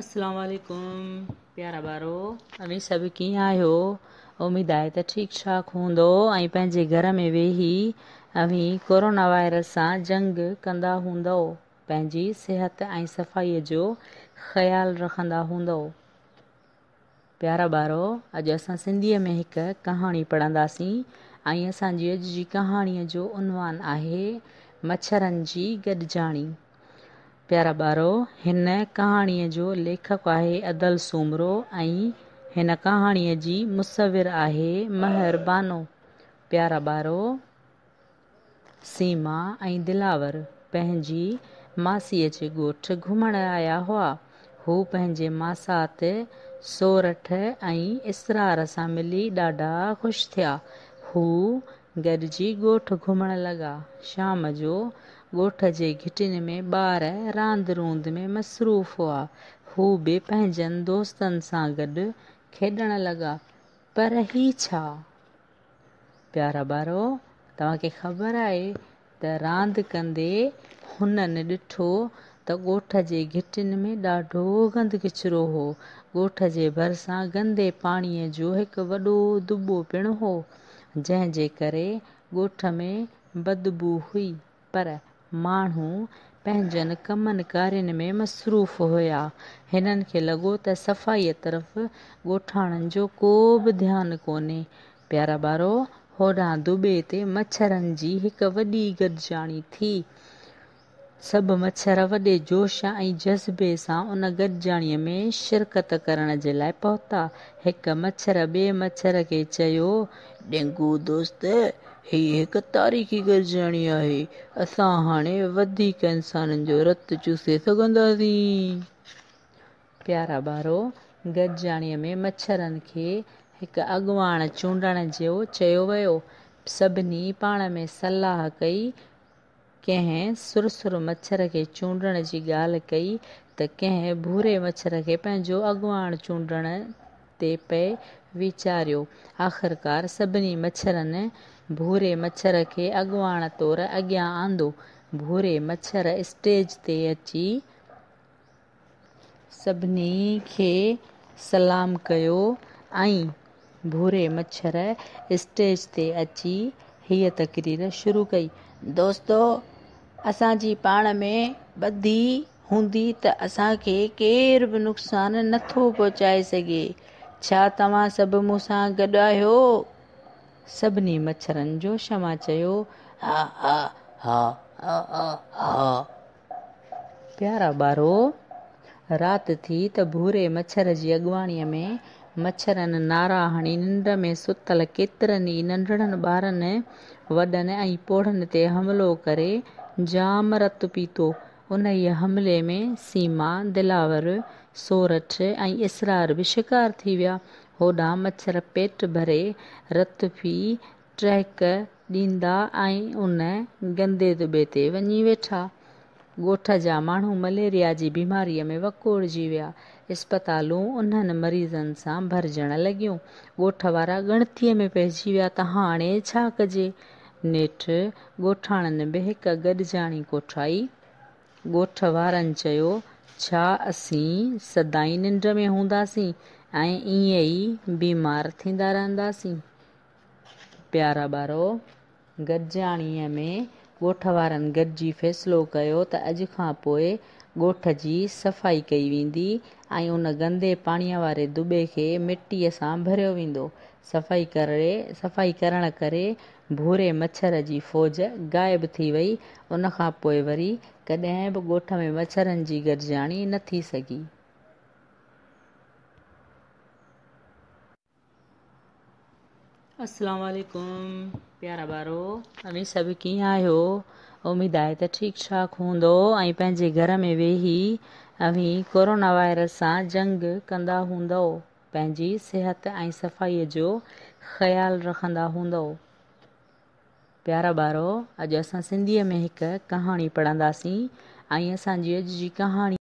प्यार ॿारो अवी सभु कीअं आहियो उमेदु आहे त ठीकु ठाकु हूंदो ऐं पंहिंजे घर में वेही अवी कोरोना वायरस सां जंग कंदा हूंदौ पंहिंजी सिहत ऐं सफ़ाईअ जो ख़्यालु रखंदा हूंदव प्यारा ॿारो अॼु असां सिंधीअ में हिकु कहाणी पढ़ंदासीं ऐं असांजी अॼु जी कहाणीअ जो उनवानु आहे मछरनि जी गॾिजाणी प्यारा ॿारो हिन कहाणीअ जो लेखक आहे अदल सुमरो ऐं हिन कहाणीअ जी मुसविर आहे महिर प्यारा ॿारो सीमा ऐं दिलावर पंहिंजी मासीअ जे ॻोठु घुमणु आया हुआ हू पंहिंजे मासात सोरठ ऐं इसरार सां मिली ॾाढा ख़ुशि थिया हू गॾिजी ॻोठु घुमण लॻा शाम जो ॻोठ जे घिटियुनि में ॿार रांदि रूंद में मसरूफ़ हुआ हू बि पंहिंजनि दोस्तनि सां गॾु खेॾण लॻा पर ही छा प्यारा ॿारो तव्हांखे ख़बर आहे त रांदि कंदे हुननि ॾिठो त ॻोठ जे घिटियुनि में ॾाढो गंद किचिरो हो ॻोठ जे भरिसां गंदे पाणीअ जो हिकु वॾो दुॿो पिणु हो जंहिंजे करे ॻोठ में बदबू हुई पर माण्हू पंहिंजनि कमनि कारियुनि में मसरूफ़ हुया हिननि खे लॻो त सफ़ाईअ तरफ़ ॻोठाणनि जो को बि ध्यानु कोन्हे प्यारा ॿारो होॾां दुबे ते मच्छरनि जी हिकु वॾी गॾिजाणी थी सब मच्छर वे जोश जज़्बे से उन गॾिजाणीअ में शिरकत करण जे लाइ पहुता हिकु मच्छर बे मच्छर खे चयो डेंगू दोस्त ही हिकु तारीख़ी गॾिजाणी आहे असां हाणे वधीक जो रतु चूसे सघंदासीं प्यारा ॿारो गॾिजाणीअ में मच्छर के हिकु अॻवाण चूंडण जो चयो वियो सभिनी में सलाह कई કે હે સુર સુર મચ્છર કે ચૂંડણ જી ગાલ કઈ ત કે હે ભૂરے મચ્છર કે પેજો અગવાન ચૂંડણ તે પે વિચાર્યો આખરકાર સબની મચ્છરને ભૂરے મચ્છર કે અગવાન તોર અગયા આંદો ભૂરے મચ્છર સ્ટેજ તે અચી સબને કે સલામ કયો આઈ ભૂરے મચ્છર સ્ટેજ તે અચી હી તકરીર શુરુ કઈ दोस्तो असांजी पाण में ॿधी हूंदी त असांखे केर बि नुक़सान नथो पहुचाए सघे छा तव्हां सभु मूंसां गॾु आहियो सभिनी मच्छरनि जो क्षमा चयो हा हा हा हा हा प्यारा ॿारो राति थी त भूरे मच्छर जी अॻुवाणीअ में मच्छरनि नारा हणी निंड में सुतल केतिरनि ई नंढड़नि ॿारनि वॾनि ऐं पोढनि ते हमिलो करे जाम रतु पीतो उन ई हमले में सीमा दिलावर सोरठ ऐं इसरार बि शिकार थी विया होॾां मच्छर पेट भरे रत पी ट्रैक ॾींदा ऐं उन गंदे दुबे ते वञी वेठा ॻोठ जा माण्हू मलेरिया जी बीमारीअ में वकोड़जी विया इस्पतालूं उन्हनि मरीज़नि सां भरजणु लॻियूं ॻोठ वारा गणतीअ में पइजी विया त हाणे छा कजे नेठि ॻोठाणनि बि हिकु गॾिजाणी कोठाई ॻोठ वारनि चयो छा असीं निंड में हूंदासीं ऐं ईअं ई बीमार थींदा रहंदासीं प्यारा ॿार गॾिजाणीअ में ॻोठ वारनि गॾिजी फैसलो कयो त अॼु खां ॻोठ जी सफ़ाई कई वेंदी ऐं उन गंदे पाणीअ वारे दुबे खे मिटीअ सां भरियो वेंदो सफ़ाई करे सफ़ाई करण करे भूरे मच्छर जी फ़ौज ग़ाइबु थी वई उन खां पोइ वरी कॾहिं बि ॻोठ में मच्छरनि जी गॾिजाणी न थी सघी अमी सभु कीअं आहियो उमेदु आहे त ठीकु ठाकु हूंदो ऐं पंहिंजे घर में वेही अवी कोरोना वायरस सां जंग कंदा हूंदो पंहिंजी सिहत ऐं सफ़ाईअ जो ख़्यालु रखंदा हूंदो प्यारा ॿारो अॼु असां सिंधीअ में हिकु कहाणी पढ़ंदासीं ऐं असांजी अॼु जी कहाणी